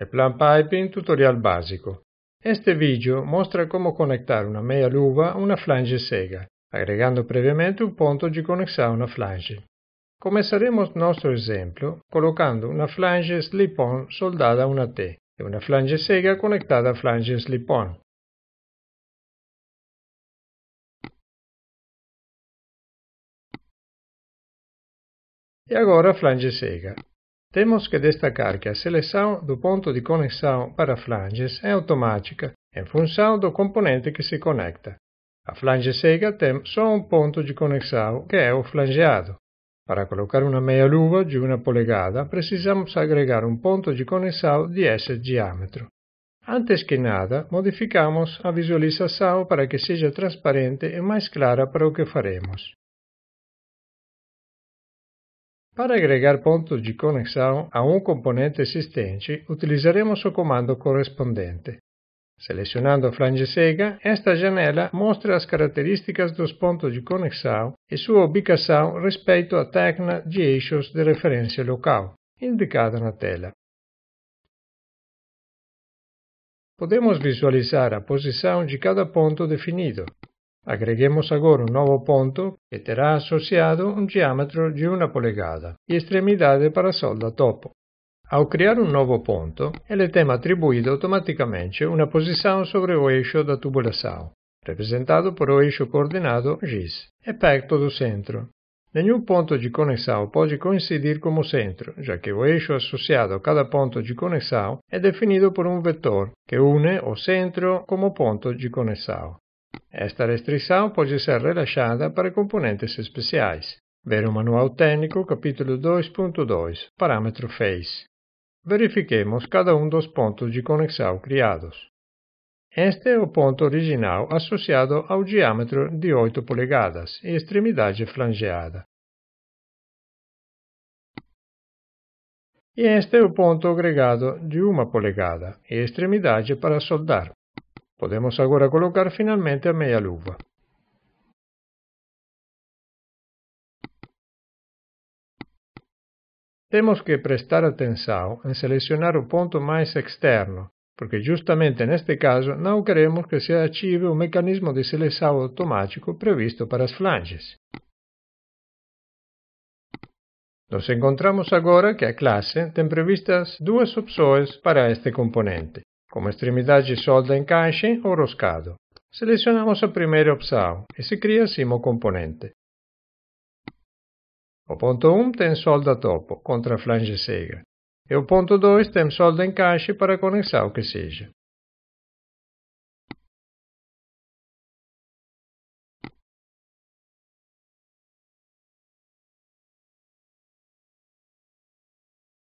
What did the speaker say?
e Plan Piping tutorial básico. Este video mostra come conectar una meia luva a una flange SEGA, aggregando previamente un punto di connessione a una flange. Começaremos nostro esempio colocando una flange slip-on soldata a una T e una flange SEGA conectada a flange slip-on. E agora flange SEGA. Temos que destacar que a seleção do ponto de conexão para flanges é automática, em função do componente que se conecta. A flange cega tem só um ponto de conexão, que é o flangeado. Para colocar uma meia-luva de uma polegada, precisamos agregar um ponto de conexão de esse diâmetro. Antes que nada, modificamos a visualização para que seja transparente e mais clara para o que faremos. Para agregar pontos de conexão a um componente existente, utilizaremos o comando correspondente. Selecionando a franja cega, esta janela mostra as características dos pontos de conexão e sua ubicação respeito à tecla de eixos de referência local, indicada na tela. Podemos visualizar a posição de cada ponto definido, Agreguemos agora um novo ponto que terá associado um diâmetro de uma polegada e extremidade para a solda topo. Ao criar um novo ponto, ele tem atribuído automaticamente uma posição sobre o eixo da tubulação, representado por o eixo coordenado X, e perto do centro. Nenhum ponto de conexão pode coincidir como centro, já que o eixo associado a cada ponto de conexão é definido por um vetor que une o centro como ponto de conexão. Esta restrição pode ser relaxada para componentes especiais. Ver o Manual Técnico, capítulo 2.2, parâmetro Face. Verifiquemos cada um dos pontos de conexão criados. Este é o ponto original associado ao diâmetro de 8 polegadas e extremidade flangeada. E este é o ponto agregado de 1 polegada e extremidade para soldar. Podemos agora colocar finalmente a meia luva. Temos que prestar atenção em selecionar o ponto mais externo, porque justamente neste caso não queremos que se ative o mecanismo de seleção automático previsto para as flanges. Nos encontramos agora que a classe tem previstas duas opções para este componente. Como extremidade solda encaixe ou roscado. Selecionamos a primeira opção e se cria assim o componente. O ponto 1 tem solda topo, contra a flange cega. E o ponto 2 tem solda encaixe para conexão que seja.